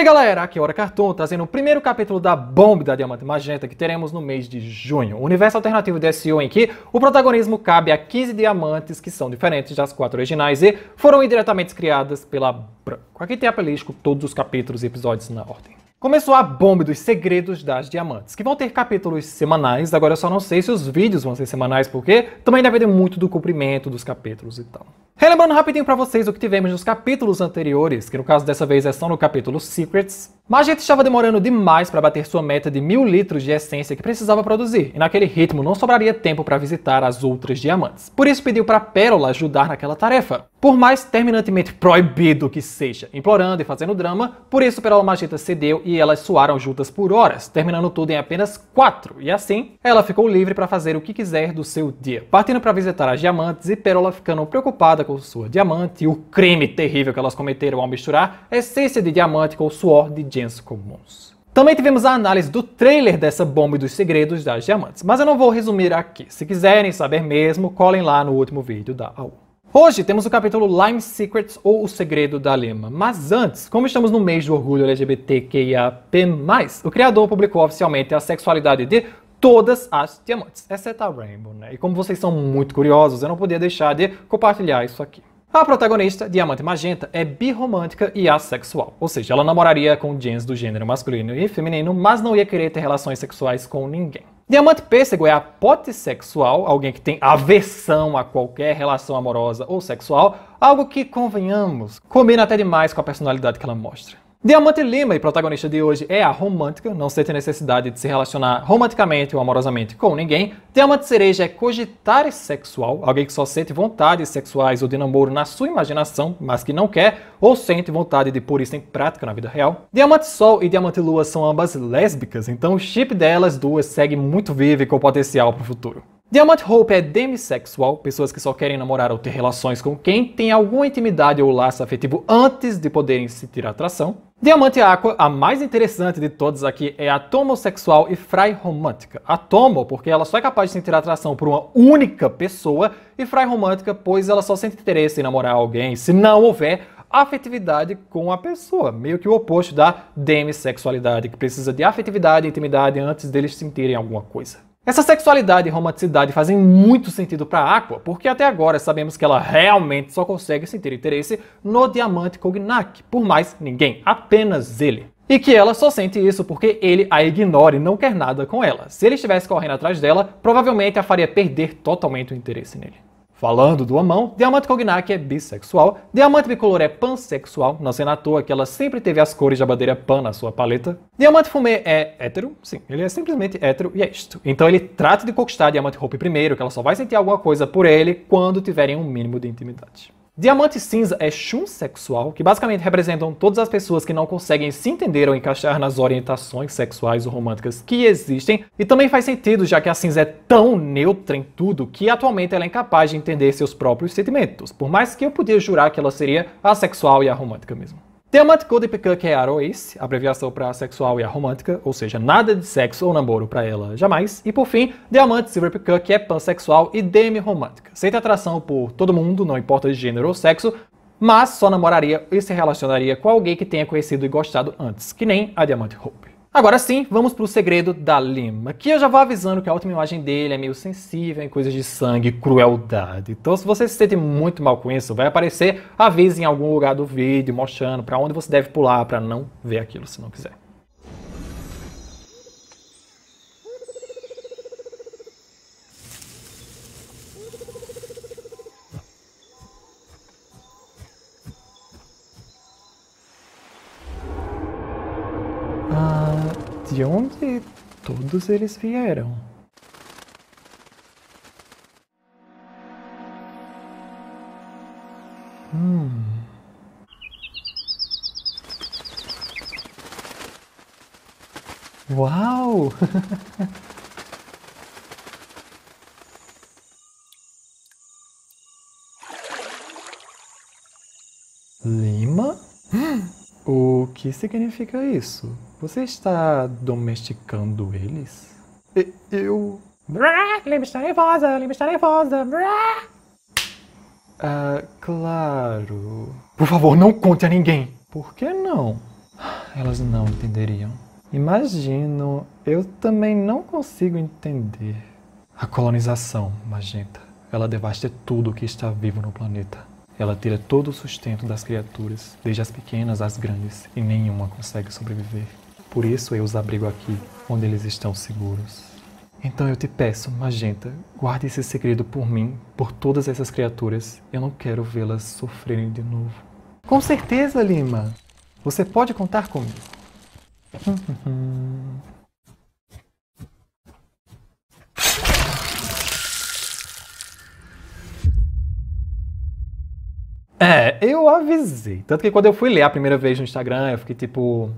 aí, galera? Aqui é Hora Cartoon, trazendo o primeiro capítulo da bomba da Diamante Magenta que teremos no mês de junho. O universo alternativo DSU em que o protagonismo cabe a 15 diamantes que são diferentes das quatro originais e foram indiretamente criadas pela Branco. Aqui tem a playlist com todos os capítulos e episódios na ordem. Começou a bomba dos segredos das diamantes, que vão ter capítulos semanais, agora eu só não sei se os vídeos vão ser semanais, porque também depende muito do cumprimento dos capítulos e tal. Relembrando rapidinho para vocês o que tivemos nos capítulos anteriores, que no caso dessa vez é só no capítulo Secrets, mas a gente estava demorando demais para bater sua meta de mil litros de essência que precisava produzir, e naquele ritmo não sobraria tempo para visitar as outras diamantes. Por isso pediu para Pérola ajudar naquela tarefa, por mais terminantemente proibido que seja, implorando e fazendo drama, por isso Pérola Magenta cedeu e e elas suaram juntas por horas, terminando tudo em apenas quatro, e assim ela ficou livre para fazer o que quiser do seu dia. Partindo para visitar as diamantes e Pérola ficando preocupada com sua diamante e o crime terrível que elas cometeram ao misturar essência de diamante com o suor de gens comuns. Também tivemos a análise do trailer dessa bomba e dos segredos das diamantes, mas eu não vou resumir aqui. Se quiserem saber mesmo, colhem lá no último vídeo da AU. Hoje temos o capítulo Lime Secrets ou O Segredo da Lima. Mas antes, como estamos no mês do orgulho LGBTQIAP+, o criador publicou oficialmente a sexualidade de todas as diamantes, exceto é a Rainbow, né? E como vocês são muito curiosos, eu não podia deixar de compartilhar isso aqui. A protagonista, Diamante Magenta, é birromântica e assexual, ou seja, ela namoraria com gens do gênero masculino e feminino, mas não ia querer ter relações sexuais com ninguém. Diamante Pêssego é sexual, alguém que tem aversão a qualquer relação amorosa ou sexual, algo que, convenhamos, combina até demais com a personalidade que ela mostra. Diamante Lima e protagonista de hoje é a romântica, não sente necessidade de se relacionar romanticamente ou amorosamente com ninguém. Diamante Cereja é cogitar sexual, alguém que só sente vontades sexuais ou de namoro na sua imaginação, mas que não quer, ou sente vontade de pôr isso em prática na vida real. Diamante Sol e Diamante Lua são ambas lésbicas, então o chip delas duas segue muito vivo e com potencial para o futuro. Diamante Hope é demissexual, pessoas que só querem namorar ou ter relações com quem tem alguma intimidade ou laço afetivo antes de poderem sentir atração. Diamante Aqua, a mais interessante de todas aqui, é a tomossexual e fray romântica. A tomo, porque ela só é capaz de sentir atração por uma única pessoa, e fray romântica, pois ela só sente interesse em namorar alguém se não houver afetividade com a pessoa, meio que o oposto da demissexualidade, que precisa de afetividade e intimidade antes deles sentirem alguma coisa. Essa sexualidade e romanticidade fazem muito sentido para Aqua, porque até agora sabemos que ela realmente só consegue sentir interesse no diamante Cognac, por mais ninguém, apenas ele. E que ela só sente isso porque ele a ignora e não quer nada com ela. Se ele estivesse correndo atrás dela, provavelmente a faria perder totalmente o interesse nele. Falando do Amão, diamante cognac é bissexual, diamante bicolor é pansexual, não sendo à toa que ela sempre teve as cores da bandeira pan na sua paleta. Diamante fumê é hétero, sim, ele é simplesmente hétero e é isto. Então ele trata de conquistar diamante Hope primeiro, que ela só vai sentir alguma coisa por ele quando tiverem um mínimo de intimidade. Diamante cinza é chum sexual, que basicamente representam todas as pessoas que não conseguem se entender ou encaixar nas orientações sexuais ou românticas que existem, e também faz sentido, já que a cinza é tão neutra em tudo que atualmente ela é incapaz de entender seus próprios sentimentos, por mais que eu podia jurar que ela seria assexual e aromântica mesmo. Temático de Pickuck é Arois, abreviação para sexual e a romântica, ou seja, nada de sexo ou namoro para ela jamais. E por fim, Diamante Silver Pickuck é pansexual e demi-romântica. Sente atração por todo mundo, não importa de gênero ou sexo, mas só namoraria e se relacionaria com alguém que tenha conhecido e gostado antes, que nem a Diamante Hope. Agora sim, vamos para o segredo da Lima, que eu já vou avisando que a última imagem dele é meio sensível em coisas de sangue e crueldade. Então se você se sente muito mal com isso, vai aparecer aviso em algum lugar do vídeo mostrando para onde você deve pular para não ver aquilo se não quiser. de onde todos eles vieram. Hum. Uau! Lima? que significa isso? Você está domesticando eles? E, eu. Lima está nervosa, Lima está nervosa. Ah, claro. Por favor, não conte a ninguém. Por que não? Elas não entenderiam. Imagino, eu também não consigo entender. A colonização, Magenta. Ela devasta tudo que está vivo no planeta. Ela tira todo o sustento das criaturas, desde as pequenas às grandes, e nenhuma consegue sobreviver. Por isso eu os abrigo aqui, onde eles estão seguros. Então eu te peço, Magenta, guarde esse segredo por mim, por todas essas criaturas. Eu não quero vê-las sofrerem de novo. Com certeza, Lima! Você pode contar comigo. Eu avisei. Tanto que quando eu fui ler a primeira vez no Instagram, eu fiquei tipo.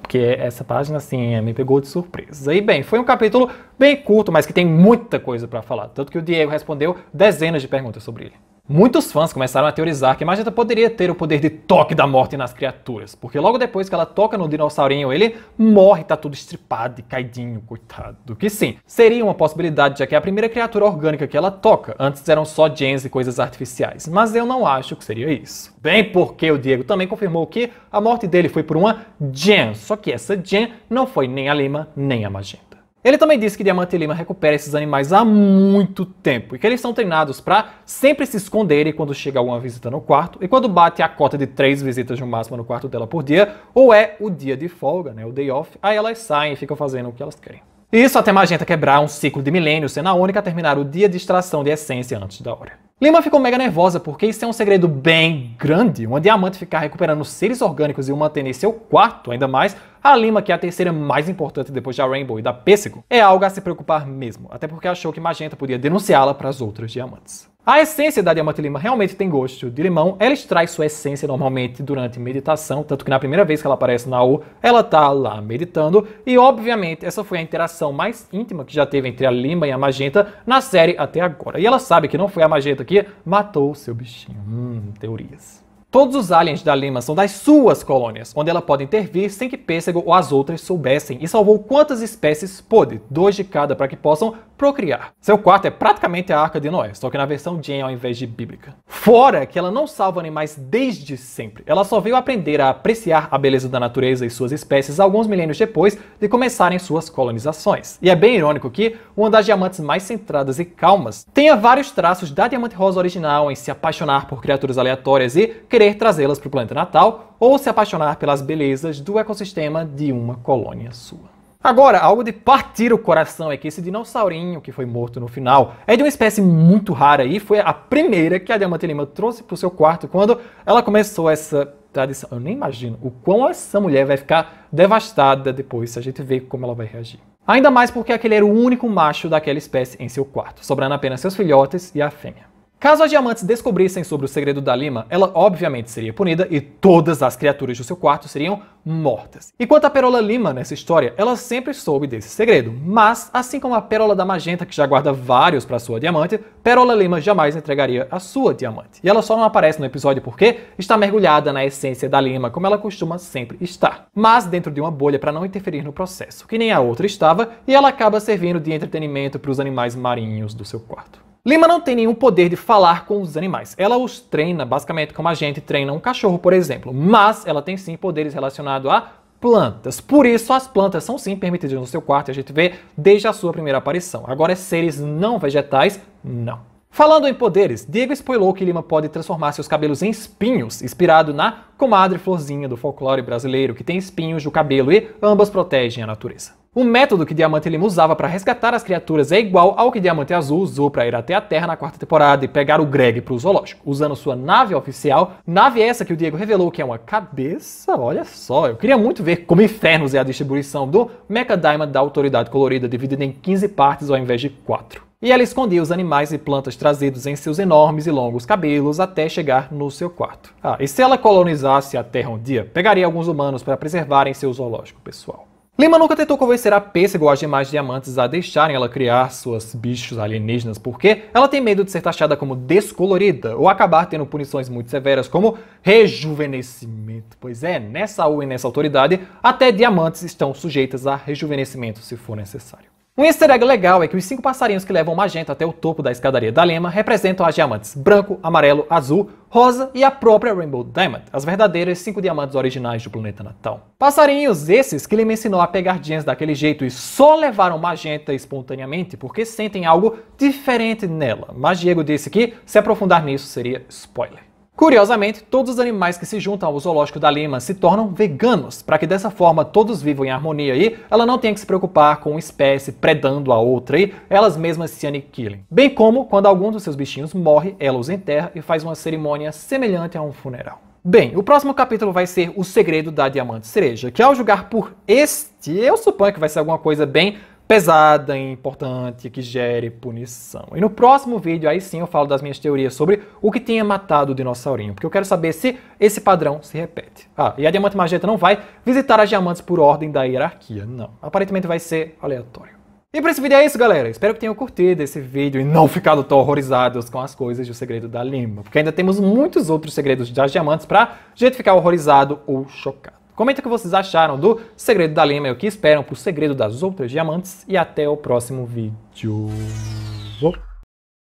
Porque essa página, assim, é, me pegou de surpresa. E bem, foi um capítulo bem curto, mas que tem muita coisa para falar. Tanto que o Diego respondeu dezenas de perguntas sobre ele. Muitos fãs começaram a teorizar que Magenta poderia ter o poder de toque da morte nas criaturas, porque logo depois que ela toca no dinossaurinho, ele morre, tá tudo estripado e caidinho, coitado. Que sim, seria uma possibilidade, já que é a primeira criatura orgânica que ela toca. Antes eram só gens e coisas artificiais, mas eu não acho que seria isso. Bem porque o Diego também confirmou que a morte dele foi por uma gen, só que essa gen não foi nem a Lima nem a Magenta. Ele também disse que Diamante Lima recupera esses animais há muito tempo e que eles são treinados para sempre se esconderem quando chega alguma visita no quarto e quando bate a cota de três visitas no máximo no quarto dela por dia, ou é o dia de folga, né, o day off, aí elas saem e ficam fazendo o que elas querem. E isso até Magenta quebrar um ciclo de milênios, sendo a única a terminar o dia de extração de essência antes da hora. Lima ficou mega nervosa porque isso é um segredo bem grande. Uma diamante ficar recuperando seres orgânicos e o mantendo em seu quarto, ainda mais, a Lima, que é a terceira mais importante depois da Rainbow e da Pêssego, é algo a se preocupar mesmo, até porque achou que Magenta podia denunciá-la para as outras diamantes. A essência da lima realmente tem gosto de limão. Ela extrai sua essência normalmente durante meditação, tanto que na primeira vez que ela aparece na U, ela tá lá meditando. E obviamente essa foi a interação mais íntima que já teve entre a lima e a magenta na série até agora. E ela sabe que não foi a magenta que matou seu bichinho. Hum, teorias. Todos os aliens da Lima são das suas colônias, onde ela pode intervir sem que Pêssego ou as outras soubessem, e salvou quantas espécies pôde, dois de cada para que possam procriar. Seu quarto é praticamente a Arca de Noé, só que na versão Jane ao invés de bíblica. Fora que ela não salva animais desde sempre. Ela só veio aprender a apreciar a beleza da natureza e suas espécies alguns milênios depois de começarem suas colonizações. E é bem irônico que uma das diamantes mais centradas e calmas tenha vários traços da diamante rosa original em se apaixonar por criaturas aleatórias e querer trazê-las para o planeta natal, ou se apaixonar pelas belezas do ecossistema de uma colônia sua. Agora, algo de partir o coração é que esse dinossaurinho que foi morto no final é de uma espécie muito rara e foi a primeira que a Diamante Lima trouxe para o seu quarto quando ela começou essa tradição. Eu nem imagino o quão essa mulher vai ficar devastada depois se a gente ver como ela vai reagir. Ainda mais porque aquele era o único macho daquela espécie em seu quarto, sobrando apenas seus filhotes e a fêmea. Caso as diamantes descobrissem sobre o segredo da Lima, ela obviamente seria punida e todas as criaturas do seu quarto seriam mortas. E quanto à Pérola Lima nessa história, ela sempre soube desse segredo, mas assim como a Pérola da Magenta, que já guarda vários para sua diamante, Pérola Lima jamais entregaria a sua diamante. E ela só não aparece no episódio porque está mergulhada na essência da Lima, como ela costuma sempre estar, mas dentro de uma bolha para não interferir no processo, que nem a outra estava, e ela acaba servindo de entretenimento para os animais marinhos do seu quarto. Lima não tem nenhum poder de falar com os animais. Ela os treina basicamente como a gente treina um cachorro, por exemplo, mas ela tem sim poderes relacionados a plantas. Por isso, as plantas são sim permitidas no seu quarto, a gente vê desde a sua primeira aparição. Agora, seres não vegetais, não. Falando em poderes, Diego spoilou que Lima pode transformar seus cabelos em espinhos, inspirado na comadre florzinha do folclore brasileiro, que tem espinhos no cabelo e ambas protegem a natureza. O método que Diamante Lima usava para resgatar as criaturas é igual ao que Diamante Azul usou para ir até a Terra na quarta temporada e pegar o Greg para o zoológico, usando sua nave oficial, nave essa que o Diego revelou que é uma cabeça, olha só, eu queria muito ver como infernos é a distribuição do Mecha Diamond da Autoridade Colorida, dividida em 15 partes ao invés de 4 e ela escondia os animais e plantas trazidos em seus enormes e longos cabelos até chegar no seu quarto. Ah, e se ela colonizasse a Terra um dia, pegaria alguns humanos para preservarem seu zoológico pessoal. Lima nunca tentou convencer a pêssego as demais diamantes a deixarem ela criar suas bichos alienígenas porque ela tem medo de ser taxada como descolorida ou acabar tendo punições muito severas como rejuvenescimento. Pois é, nessa U e nessa autoridade, até diamantes estão sujeitas a rejuvenescimento se for necessário. Um easter egg legal é que os cinco passarinhos que levam Magenta até o topo da escadaria da Lema representam as diamantes branco, amarelo, azul, rosa e a própria Rainbow Diamond, as verdadeiras cinco diamantes originais do planeta Natal. Passarinhos esses que Lema ensinou a pegar jeans daquele jeito e só levaram Magenta espontaneamente porque sentem algo diferente nela, mas Diego disse que se aprofundar nisso seria spoiler. Curiosamente, todos os animais que se juntam ao zoológico da Lima se tornam veganos, para que dessa forma todos vivam em harmonia e ela não tenha que se preocupar com uma espécie predando a outra e elas mesmas se aniquilem. Bem como quando algum dos seus bichinhos morre, ela os enterra e faz uma cerimônia semelhante a um funeral. Bem, o próximo capítulo vai ser O Segredo da Diamante Cereja, que ao julgar por este, eu suponho que vai ser alguma coisa bem pesada e importante que gere punição. E no próximo vídeo, aí sim, eu falo das minhas teorias sobre o que tinha matado o dinossaurinho, porque eu quero saber se esse padrão se repete. Ah, e a Diamante Magenta não vai visitar as diamantes por ordem da hierarquia, não. Aparentemente vai ser aleatório. E para esse vídeo é isso, galera. Espero que tenham curtido esse vídeo e não ficado tão horrorizados com as coisas do segredo da Lima, porque ainda temos muitos outros segredos das diamantes para gente ficar horrorizado ou chocado. Comenta o que vocês acharam do Segredo da Lima e o que esperam pro Segredo das Outras Diamantes e até o próximo vídeo.